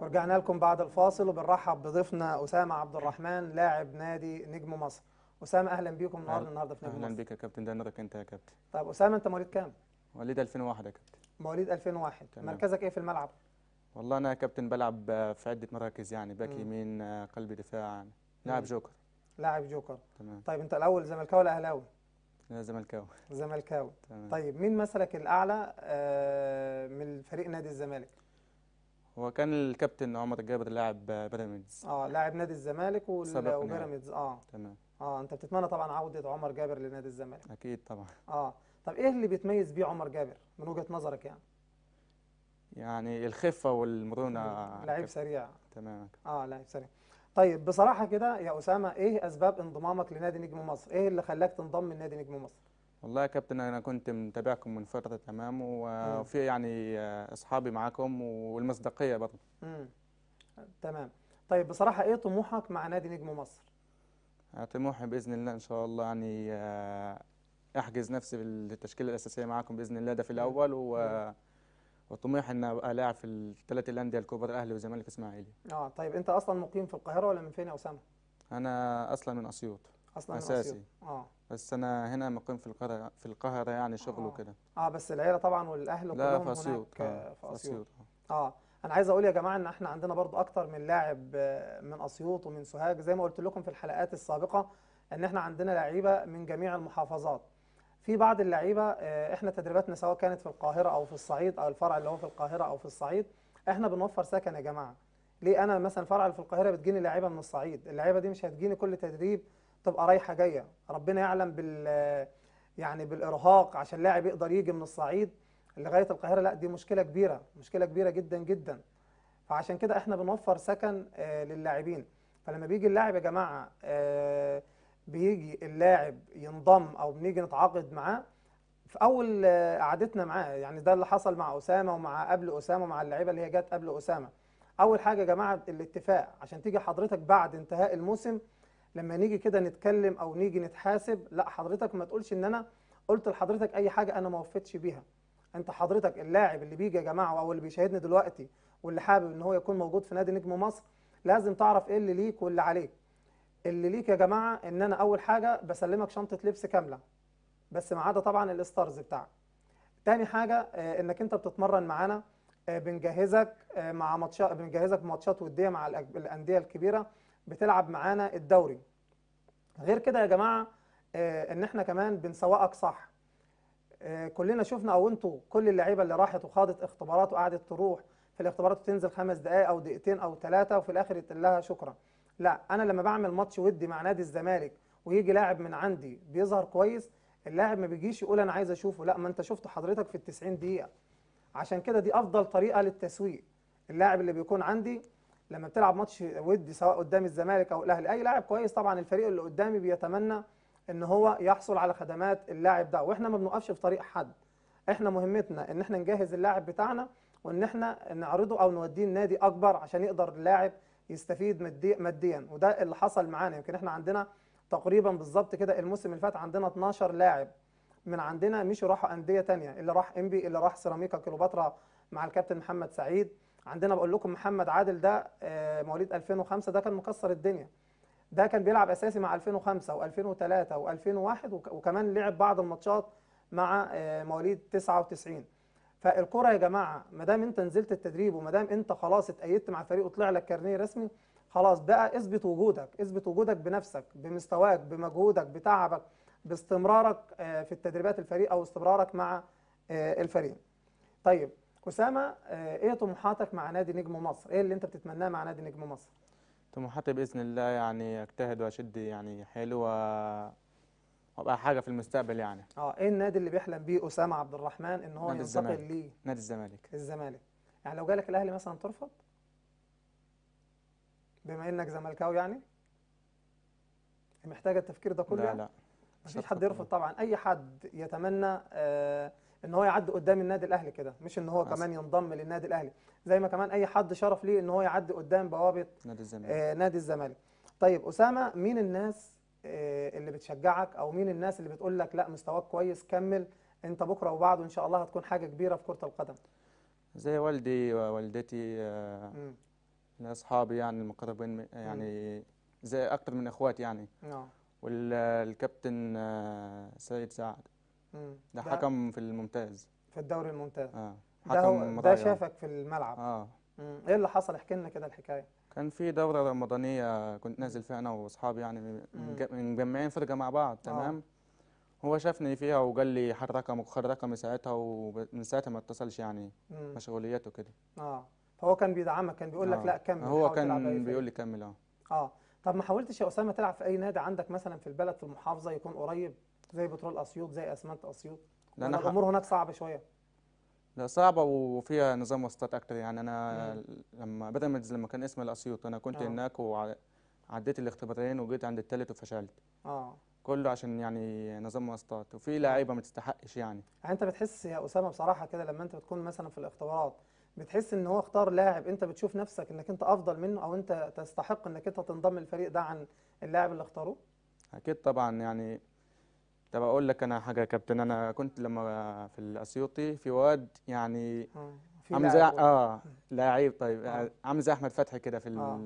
ورجعنا لكم بعد الفاصل وبنرحب بضيفنا أسامة عبد الرحمن لاعب نادي نجم مصر أسامة أهلا بيكم النهارده النهارده في نجم مصر أهلا بيك يا كابتن ده نورك أنت يا كابتن طيب أسامة أنت مواليد كام؟ مواليد 2001 يا كابتن مواليد 2001 تمام. مركزك إيه في الملعب؟ والله أنا يا كابتن بلعب في عدة مراكز يعني باك يمين آه، قلب دفاع يعني. لاعب جوكر لاعب جوكر تمام طيب أنت الأول زملكاوي ولا أهلاوي؟ لا زملكاوي زملكاوي طيب مين مثلك الأعلى آه، من فريق نادي الزمالك؟ هو كان الكابتن عمر جابر لاعب بيراميدز اه لاعب نادي الزمالك وبيراميدز اه تمام اه انت بتتمنى طبعا عوده عمر جابر لنادي الزمالك اكيد طبعا اه طب ايه اللي بيتميز بيه عمر جابر من وجهه نظرك يعني يعني الخفه والمرونه لعيب سريع تمام اه لعيب سريع طيب بصراحه كده يا اسامه ايه اسباب انضمامك لنادي نجم مصر ايه اللي خلاك تنضم لنادي نجم مصر والله يا كابتن انا كنت متابعكم من فتره تمام وفي يعني آه، اصحابي معاكم والمصداقيه برضه امم تمام طيب بصراحه ايه طموحك مع نادي نجم مصر طموحي باذن الله ان شاء الله يعني آه، احجز نفسي بالتشكيله الاساسيه معاكم باذن الله ده في الاول و وطموحي ان ابقى لاعب في الثلاث الانديه الكبرى الاهلي والزمالك الاسماعيلي اه طيب انت اصلا مقيم في القاهره ولا من فين يا اسامه انا اصلا من اسيوط اصلا اساسي اه بس انا هنا مقيم في القاهره في القاهره يعني شغل آه. وكده اه بس العيله طبعا والاهل كلهم في اسيوط هناك في آه، اسيوط آه،, اه انا عايز اقول يا جماعه ان احنا عندنا برضو اكتر من لاعب آه، من اسيوط ومن سوهاج زي ما قلت لكم في الحلقات السابقه ان احنا عندنا لعيبه من جميع المحافظات في بعض اللعيبه احنا تدريباتنا سواء كانت في القاهره او في الصعيد او الفرع اللي هو في القاهره او في الصعيد احنا بنوفر سكن يا جماعه ليه انا مثلا فرع في القاهره بتجيني لعيبه من الصعيد اللعيبه دي مش هتجيني كل تدريب تبقى رايحه جايه ربنا يعلم بال يعني بالارهاق عشان لاعب يقدر يجي من الصعيد لغايه القاهره لا دي مشكله كبيره مشكله كبيره جدا جدا فعشان كده احنا بنوفر سكن آه، للاعبين فلما بيجي اللاعب يا جماعه آه، بيجي اللاعب ينضم او بنيجي نتعاقد معاه في اول آه، قعدتنا معاه يعني ده اللي حصل مع اسامه ومع قبل اسامه ومع اللعيبه اللي هي جت قبل اسامه اول حاجه يا جماعه الاتفاق عشان تيجي حضرتك بعد انتهاء الموسم لما نيجي كده نتكلم او نيجي نتحاسب لا حضرتك ما تقولش ان انا قلت لحضرتك اي حاجه انا ما وفيتش بيها انت حضرتك اللاعب اللي بيجي يا جماعه او اللي بيشاهدني دلوقتي واللي حابب ان هو يكون موجود في نادي نجم مصر لازم تعرف ايه اللي ليك واللي عليك اللي ليك يا جماعه ان انا اول حاجه بسلمك شنطه لبس كامله بس ما عدا طبعا الاستارز بتاعك تاني حاجه آه، انك انت بتتمرن معانا آه، بنجهزك آه، مع ماتشات بنجهزك ماتشات وديه مع الانديه الكبيره بتلعب معانا الدوري غير كده يا جماعه آه، ان احنا كمان بنسوقك صح آه، كلنا شفنا او انتوا كل اللعيبه اللي راحت وخاضت اختبارات وقعدت تروح في الاختبارات وتنزل خمس دقائق او دقيقتين او ثلاثه وفي الاخر يتقال لها شكرا لا انا لما بعمل ماتش ودي مع نادي الزمالك ويجي لاعب من عندي بيظهر كويس اللاعب ما بيجيش يقول انا عايز اشوفه لا ما انت شفته حضرتك في ال 90 دقيقه عشان كده دي افضل طريقه للتسويق اللاعب اللي بيكون عندي لما بتلعب ماتش ودي سواء قدام الزمالك او الاهلي اي لاعب كويس طبعا الفريق اللي قدامي بيتمنى ان هو يحصل على خدمات اللاعب ده واحنا ما بنوقفش في طريق حد احنا مهمتنا ان احنا نجهز اللاعب بتاعنا وان احنا نعرضه او نوديه لنادي اكبر عشان يقدر اللاعب يستفيد ماديا وده اللي حصل معانا يمكن احنا عندنا تقريبا بالظبط كده الموسم اللي فات عندنا 12 لاعب من عندنا مشوا راحوا انديه ثانيه اللي راح انبي اللي راح سيراميكا كليوباترا مع الكابتن محمد سعيد عندنا بقول لكم محمد عادل ده آه، مواليد 2005 ده كان مكسر الدنيا ده كان بيلعب اساسي مع 2005 و2003 و2001 وكمان لعب بعض الماتشات مع آه، مواليد 99 فالكرة يا جماعة ما دام انت نزلت التدريب وما دام انت خلاص اتأيدت مع الفريق وطلع لك كارنيه رسمي خلاص بقى اثبت وجودك اثبت وجودك بنفسك بمستواك بمجهودك بتعبك باستمرارك آه، في التدريبات الفريق او استمرارك مع الفريق طيب أسامة آه، إيه طموحاتك مع نادي نجم مصر؟ إيه اللي أنت بتتمناه مع نادي نجم مصر؟ طموحاتي بإذن الله يعني أجتهد وأشد يعني حيلي وأبقى حاجة في المستقبل يعني أه إيه النادي اللي بيحلم بيه أسامة عبد الرحمن إن هو ينتقل ليه؟ نادي الزمالك الزمالك يعني لو جالك الأهلي مثلا ترفض؟ بما إنك زملكاوي يعني؟ محتاجة التفكير ده كله؟ لا يعني؟ لا مفيش حد يرفض طبعا أي حد يتمنى آه ان هو يعدي قدام النادي الاهلي كده مش ان هو كمان ينضم للنادي الاهلي زي ما كمان اي حد شرف ليه ان هو يعدي قدام بوابه نادي الزمالك آه نادي الزمالك طيب اسامه مين الناس آه اللي بتشجعك او مين الناس اللي بتقول لك لا مستواك كويس كمل انت بكره وبعده ان شاء الله هتكون حاجه كبيره في كره القدم زي والدي ووالدتي آه اصحابي يعني المقربين يعني زي اكتر من اخواتي يعني نعم والكابتن آه، سيد سعد ده حكم في الممتاز في الدوري الممتاز اه حكم ده, ده يعني. شافك في الملعب اه مم. ايه اللي حصل احكي لنا كده الحكايه كان في دوره رمضانيه كنت نازل فيها انا واصحابي يعني مجمعين فرقه مع بعض آه. تمام آه. هو شافني فيها وقال لي حر رقمك وخد رقمي ساعتها ومن ساعتها ما اتصلش يعني مشغوليات وكده كده اه فهو كان بيدعمك كان بيقول لك آه. لا كمل هو كان بيقول لي كمل اه اه طب ما حاولتش يا اسامه تلعب في اي نادي عندك مثلا في البلد في المحافظه يكون قريب زي بترول اسيوط زي اسمنت اسيوط لان الامور هناك صعبه شويه لا صعبة وفيها نظام وسطات أكتر يعني أنا مم. لما بيراميدز لما كان اسمه الأسيوط أنا كنت آه. هناك وعديت الاختبارين وجيت عند الثالث وفشلت. اه كله عشان يعني نظام واسطات وفي آه. لعيبه ما تستحقش يعني. يعني انت بتحس يا اسامه بصراحه كده لما انت بتكون مثلا في الاختبارات بتحس ان هو اختار لاعب انت بتشوف نفسك انك انت افضل منه او انت تستحق انك انت تنضم للفريق ده عن اللاعب اللي اختاروه؟ اكيد طبعا يعني طب اقول لك انا حاجه يا كابتن انا كنت لما في الاسيوطي في واد يعني آه، عامل زي آه،, اه لعيب طيب آه. عامل زي احمد فتحي كده في آه.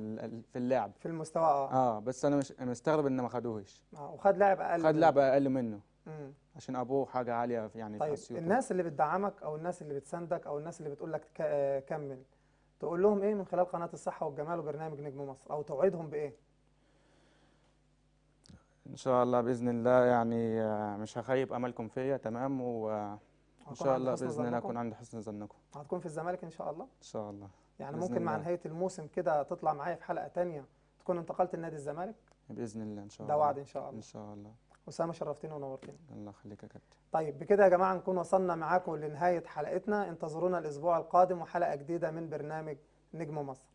في اللعب في المستوى اه اه بس انا مش مستغرب ان ما خدوهش اه وخد لاعب اقل خد لاعب اقل منه مم. عشان ابوه حاجه عاليه يعني طيب في الناس اللي بتدعمك او الناس اللي بتساندك او الناس اللي بتقول لك آه، كمل تقول لهم ايه من خلال قناه الصحه والجمال وبرنامج نجم مصر او توعدهم بايه ان شاء الله باذن الله يعني آه، مش هخيب املكم فيا تمام و آه، ان شاء الله باذن الله اكون عند حسن ظنكم هتكون في الزمالك ان شاء الله ان شاء الله يعني ممكن الله. مع نهايه الموسم كده تطلع معايا في حلقه ثانيه تكون انتقلت لنادي الزمالك باذن الله ان شاء الله ده وعد ان شاء الله ان شاء الله اسامه شرفتنا ونورتنا الله يخليك يا كابتن طيب بكده يا جماعه نكون وصلنا معاكم لنهايه حلقتنا انتظرونا الاسبوع القادم وحلقه جديده من برنامج نجم مصر